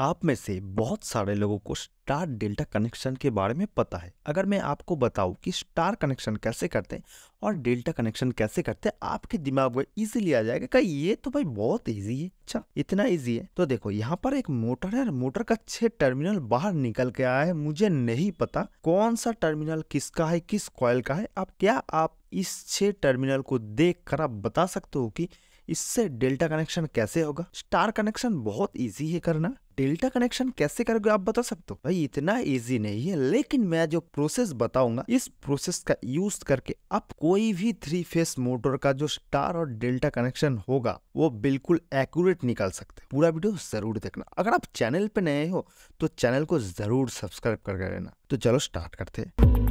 आप में से बहुत सारे लोगों को स्टार डेल्टा कनेक्शन के बारे में पता है अगर मैं आपको बताऊं कि स्टार कनेक्शन कैसे करते हैं और डेल्टा कनेक्शन कैसे करते हैं आपके दिमाग में इजीली आ जाएगा कि ये तो भाई बहुत इजी है अच्छा इतना इजी है तो देखो यहाँ पर एक मोटर है और मोटर का छह टर्मिनल बाहर निकल के आया है मुझे नहीं पता कौन सा टर्मिनल किसका है किस कॉयल का है अब क्या आप इस छह टर्मिनल को देख कर आप बता सकते हो कि इससे डेल्टा कनेक्शन कैसे होगा स्टार कनेक्शन बहुत इजी है करना डेल्टा कनेक्शन कैसे करोगे आप बता सकते हो भाई इतना इजी नहीं है लेकिन मैं जो प्रोसेस बताऊंगा इस प्रोसेस का यूज करके आप कोई भी थ्री फेस मोटर का जो स्टार और डेल्टा कनेक्शन होगा वो बिल्कुल एक्यूरेट निकाल सकते पूरा वीडियो जरूर देखना अगर आप चैनल पे नए हो तो चैनल को जरूर सब्सक्राइब करके रहना तो चलो स्टार्ट करते हैं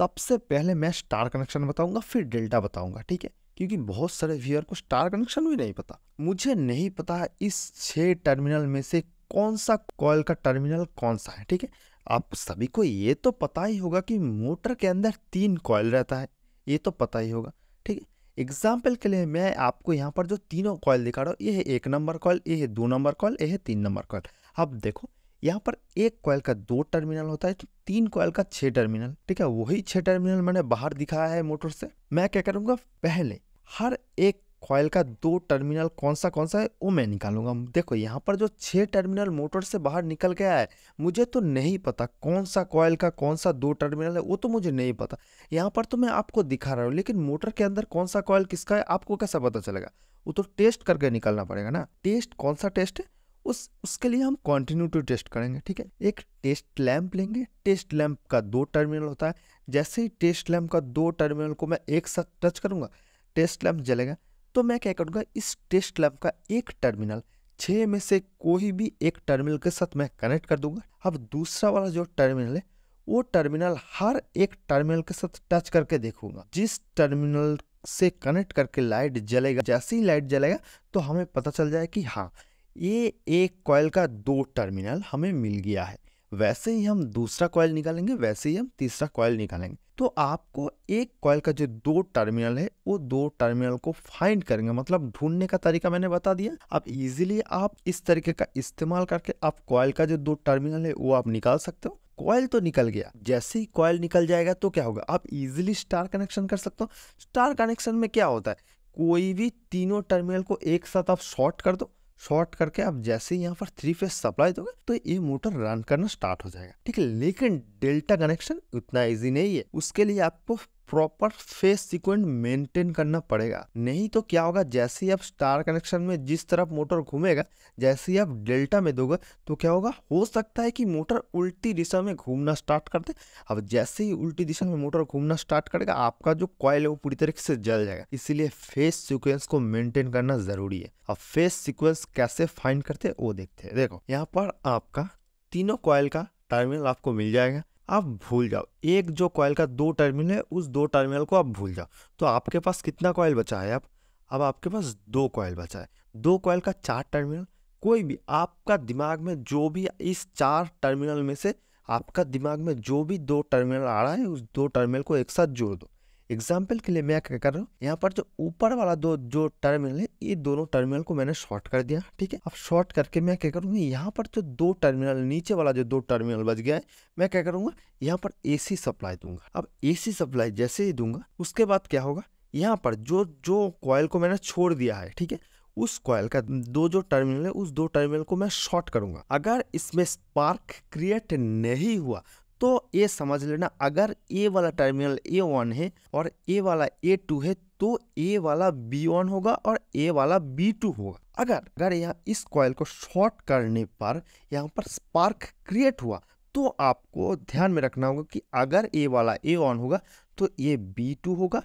सबसे पहले मैं स्टार कनेक्शन बताऊंगा फिर डेल्टा बताऊंगा ठीक है क्योंकि बहुत सारे व्यूअर को स्टार कनेक्शन भी नहीं पता मुझे नहीं पता इस छह टर्मिनल में से कौन सा कॉयल का टर्मिनल कौन सा है ठीक है आप सभी को ये तो पता ही होगा कि मोटर के अंदर तीन कॉयल रहता है ये तो पता ही होगा ठीक है एग्जाम्पल के लिए मैं आपको यहाँ पर जो तीनों कॉयल दिखा रहा हूँ ये है एक नंबर कॉयल ये है दो नंबर कॉयल ये है तीन नंबर कॉयल अब देखो यहाँ पर एक कॉयल का दो टर्मिनल होता है तो तीन कॉयल का छह टर्मिनल ठीक है वही छह टर्मिनल मैंने बाहर दिखाया है मोटर से मैं क्या करूँगा पहले हर एक कॉयल का दो टर्मिनल कौन सा कौन सा है वो मैं निकालूंगा देखो यहाँ पर जो छह टर्मिनल मोटर से बाहर निकल गया है मुझे तो नहीं पता कौन सा कॉयल का कौन सा दो टर्मिनल है वो तो मुझे नहीं पता यहाँ पर तो मैं आपको दिखा रहा हूँ लेकिन मोटर के अंदर कौन सा कॉयल किसका है आपको कैसा पता चलेगा वो तो टेस्ट करके निकालना पड़ेगा ना टेस्ट कौन सा टेस्ट है उस उसके लिए हम कॉन्टिन्यू टू टेस्ट करेंगे ठीक है एक टेस्ट लैम्प लेंगे टेस्ट लैंप का दो टर्मिनल होता है जैसे ही टेस्ट लैम्प का दो टर्मिनल को मैं एक साथ टच करूँगा टेस्ट लैम्प जलेगा तो मैं क्या करूँगा इस टेस्ट लैम्प का एक टर्मिनल छः में से कोई भी एक टर्मिनल के साथ मैं कनेक्ट कर दूंगा अब दूसरा वाला जो टर्मिनल है वो टर्मिनल हर एक टर्मिनल के साथ टच करके देखूंगा जिस टर्मिनल से कनेक्ट करके लाइट जलेगा जैसे ही लाइट जलेगा तो हमें पता चल जाए कि हाँ ये एक कॉयल का दो टर्मिनल हमें मिल गया है वैसे ही हम दूसरा कॉयल निकालेंगे वैसे ही हम तीसरा कॉयल निकालेंगे तो आपको एक कॉयल का जो दो टर्मिनल है वो दो टर्मिनल को फाइंड करेंगे मतलब ढूंढने का तरीका मैंने बता दिया अब इजीली आप इस तरीके का इस्तेमाल करके आप कॉयल का जो दो टर्मिनल है वो आप निकाल सकते हो कॉयल तो निकल गया जैसे ही कॉयल निकल जाएगा तो क्या होगा आप इजिली स्टार कनेक्शन कर सकते हो स्टार कनेक्शन में क्या होता है कोई भी तीनों टर्मिनल को एक साथ आप शॉर्ट कर दो शॉर्ट करके आप जैसे ही यहाँ पर थ्री फेज सप्लाई दोगे तो ये मोटर रन करना स्टार्ट हो जाएगा ठीक है लेकिन डेल्टा कनेक्शन उतना इजी नहीं है उसके लिए आपको प्रॉपर फेस सिक्वेंट मेंटेन करना पड़ेगा नहीं तो क्या होगा जैसे ही आप स्टार कनेक्शन में जिस तरफ मोटर घूमेगा जैसे ही आप डेल्टा में दोगे तो क्या होगा हो सकता है कि मोटर उल्टी दिशा में घूमना स्टार्ट कर दे अब जैसे ही उल्टी दिशा में मोटर घूमना स्टार्ट करेगा आपका जो कॉयल है वो पूरी तरीके से जल जाएगा इसीलिए फेस सिक्वेंस को मेंटेन करना जरूरी है अब फेस सिक्वेंस कैसे फाइंड करते वो देखते हैं देखो यहाँ पर आपका तीनों कॉयल का टर्मिनल आपको मिल जाएगा आप भूल जाओ एक जो कॉयल का दो टर्मिनल है उस दो टर्मिनल को आप भूल जाओ तो आपके पास कितना कॉयल बचा है आप अब आपके पास दो कॉयल बचा है दो कॉयल का चार टर्मिनल कोई भी आपका दिमाग में जो भी इस चार टर्मिनल में से आपका दिमाग में जो भी दो टर्मिनल आ रहा है उस दो टर्मिनल को एक साथ जोड़ दो एग्जाम्पल के लिए मैं क्या कर रहा हूँ यहाँ पर जो ऊपर वाला दो जो टर्मिनल है ये दोनों टर्मिनल को मैंने शॉर्ट कर दिया ठीक है अब शॉर्ट करके मैं क्या करूँगा यहाँ पर जो दो टर्मिनल नीचे वाला जो दो टर्मिनल बच गया है मैं क्या करूँगा यहाँ पर ए सप्लाई दूंगा अब ए सप्लाई जैसे ही दूंगा उसके बाद क्या होगा यहाँ पर जो जो कॉयल को मैंने छोड़ दिया है ठीक है उस कॉयल का दो जो टर्मिनल है उस दो टर्मिनल को मैं शॉर्ट करूंगा अगर इसमें स्पार्क क्रिएट नहीं हुआ तो ये समझ लेना अगर ए वाला टर्मिनल ए वन है और ए वाला ए टू है तो ए वाला बी वन होगा और ए वाला बी टू होगा अगर अगर यहाँ इस कॉयल को शॉर्ट करने पर यहाँ पर स्पार्क क्रिएट हुआ तो आपको ध्यान में रखना होगा कि अगर ए वाला ए वन होगा तो ये बी टू होगा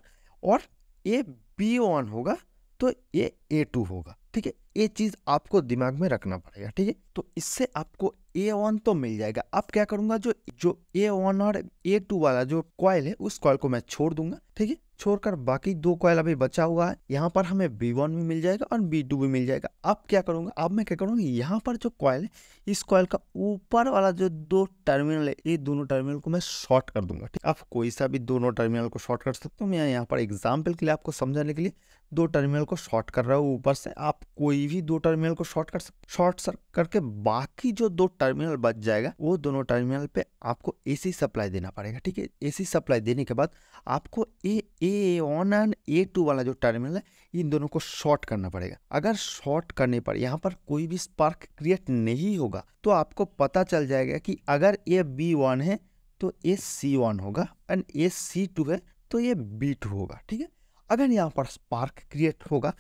और ए बी वन होगा तो ये ए टू होगा ठीक है ये चीज़ आपको दिमाग में रखना पड़ेगा ठीक है तो इससे आपको ए वन तो मिल जाएगा अब क्या करूंगा जो जो ए वन और ए टू वाला जो कॉयल है उस कॉयल को मैं छोड़ दूंगा ठीक है छोड़कर बाकी दो कॉयल अभी बचा हुआ है यहाँ पर हमें बी वन भी मिल जाएगा और बी टू भी मिल जाएगा अब क्या करूंगा अब मैं क्या करूंगा यहाँ पर जो कॉयल है इस कॉयल का ऊपर वाला जो दो टर्मिनल है ये दोनों टर्मिनल को मैं शॉर्ट कर दूंगा ठीक आप कोई सा भी दोनों टर्मिनल को शॉर्ट कर सकते हो मैं यहाँ पर एग्जाम्पल के लिए आपको समझाने के लिए दो टर्मिनल को शॉर्ट शॉर्ट कर रहे हो ऊपर से आप कोई भी दो टर्मिनल को शॉर्ट कर सकते शॉर्ट करके बाकी जो दो टर्मिनल बच जाएगा वो दोनों टर्मिनल पे आपको एसी सप्लाई देना पड़ेगा ठीक है एसी सप्लाई देने के बाद आपको A A on and A two वाला जो टर्मिनल है इन दोनों को शॉर्ट करना पड़ेगा अगर शॉर्ट करने पर यहाँ पर कोई भी स्पार्क क्रिएट नहीं होगा तो आपको पता चल जाएगा कि अगर ए बी वन है तो ए सी वन होगा एंड ए सी टू है तो ये बी टू तो होगा ठीक है अगर यहाँ पर स्पार्क क्रिएट होगा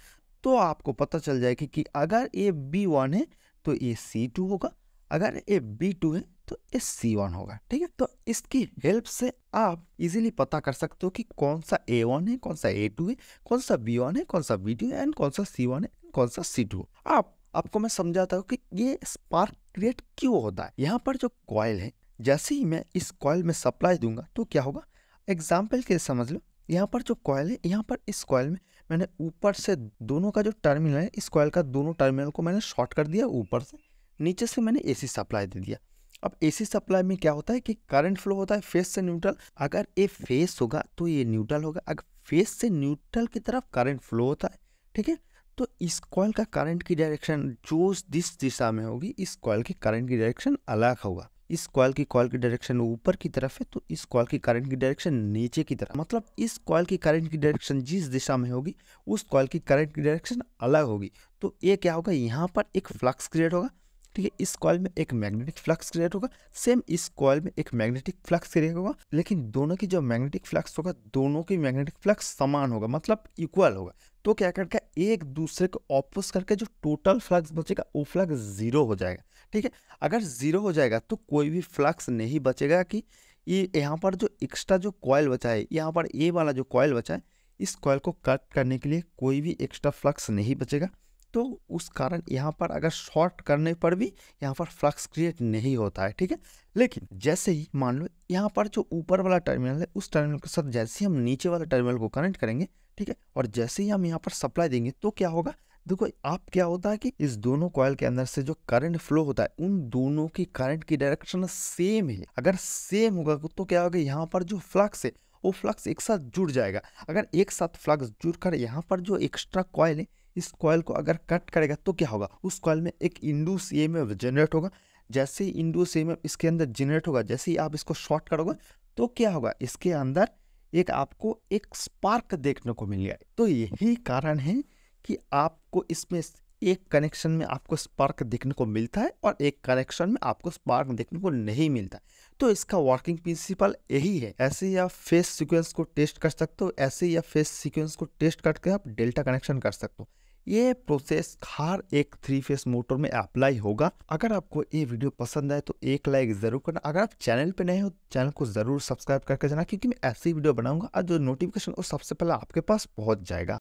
तो आपको पता चल जाएगा कि अगर ये बी वन है तो ये सी टू होगा अगर ये बी टू है तो ये सी वन होगा ठीक है तो इसकी हेल्प से आप इजीली पता कर सकते हो कि कौन सा ए वन है कौन सा ए टू है कौन सा बी वन है कौन सा बी टू है एंड कौन सा सी वन है कौन सा सी टू आप आपको मैं समझाता हूँ कि ये स्पार्क क्रिएट क्यों होता है यहाँ पर जो कॉयल है जैसे ही मैं इस कॉयल में सप्लाई दूंगा तो क्या होगा एग्जाम्पल के समझ लो यहाँ पर जो कॉयल है यहाँ पर इस कॉयल में मैंने ऊपर से दोनों का जो टर्मिनल है इस कॉयल का दोनों टर्मिनल को मैंने शॉर्ट कर दिया ऊपर से नीचे से मैंने एसी सप्लाई दे दिया अब एसी सप्लाई में क्या होता है कि करंट फ्लो होता है फेस से न्यूट्रल अगर ये फेस होगा तो ये न्यूट्रल होगा अगर फेस से न्यूट्रल की तरफ करंट फ्लो होता है ठीक है तो इस कॉयल का करंट की डायरेक्शन जो जिस दिशा में होगी इस कॉयल के करंट की डायरेक्शन अलग होगा इस कॉयल की कॉयल की डायरेक्शन ऊपर की तरफ है तो इस कॉयल की करंट की डायरेक्शन नीचे की तरफ मतलब इस कॉयल की करंट की डायरेक्शन जिस दिशा में होगी उस कॉयल की करंट की डायरेक्शन अलग होगी तो ये क्या होगा यहाँ पर एक फ्लक्स क्रिएट होगा ठीक है इस कॉयल में एक मैग्नेटिक फ्लक्स क्रिएट होगा सेम इस कॉयल में एक मैग्नेटिक फ्लक्स क्रिएट होगा लेकिन दोनों की जो मैग्नेटिक फ्लक्स होगा दोनों की मैग्नेटिक फ्लक्स समान होगा मतलब इक्वल होगा तो क्या करके एक दूसरे को ऑपोज करके जो टोटल फ्लक्स बचेगा वो फ्लक्स ज़ीरो हो जाएगा ठीक है अगर ज़ीरो हो जाएगा तो कोई भी फ्लक्स नहीं बचेगा कि ये यहाँ पर जो एक्स्ट्रा जो कॉयल बचा है यहाँ पर ए वाला जो कॉयल बचा है इस कॉयल को कट करने के लिए कोई भी एक्स्ट्रा फ्लक्स नहीं बचेगा तो उस कारण यहाँ पर अगर शॉर्ट करने पर भी यहाँ पर फ्लक्स क्रिएट नहीं होता है ठीक है लेकिन जैसे ही मान लो यहाँ पर जो ऊपर वाला टर्मिनल है उस टर्मिनल के साथ जैसे ही हम नीचे वाला टर्मिनल को कनेक्ट करेंगे ठीक है और जैसे ही हम यहाँ पर सप्लाई देंगे तो क्या होगा देखो आप क्या होता है कि इस दोनों कॉयल के अंदर से जो करंट फ्लो होता है उन दोनों की करंट की डायरेक्शन सेम है अगर सेम होगा तो क्या होगा यहाँ पर जो फ्लक्स है वो फ्लक्स एक साथ जुड़ जाएगा अगर एक साथ फ्लक्स जुड़ कर यहाँ पर जो एक्स्ट्रा कॉयल है इस कॉयल को अगर कट करेगा तो क्या होगा उस कॉयल में एक इंडूस ई जनरेट होगा जैसे ही इंडूस ई इसके अंदर जनरेट होगा जैसे ही आप इसको शॉर्ट करोगे तो क्या होगा इसके अंदर एक आपको एक स्पार्क देखने को मिल गया तो यही कारण है कि आपको इसमें एक कनेक्शन में आपको स्पार्क देखने को मिलता है और एक कनेक्शन में आपको स्पार्क देखने को नहीं मिलता तो इसका वर्किंग प्रिंसिपल यही है ऐसे ही आप फेस सीक्वेंस को टेस्ट कर सकते हो ऐसे ही आप फेस सीक्वेंस को टेस्ट करके आप डेल्टा कनेक्शन कर सकते हो ये प्रोसेस हर एक थ्री फेस मोटर में अप्लाई होगा अगर आपको ये वीडियो पसंद आए तो एक लाइक जरूर करना अगर आप चैनल पे नए हो चैनल को जरूर सब्सक्राइब करके जाना क्योंकि मैं ऐसी वीडियो बनाऊंगा और जो नोटिफिकेशन वो सबसे पहले आपके पास पहुंच जाएगा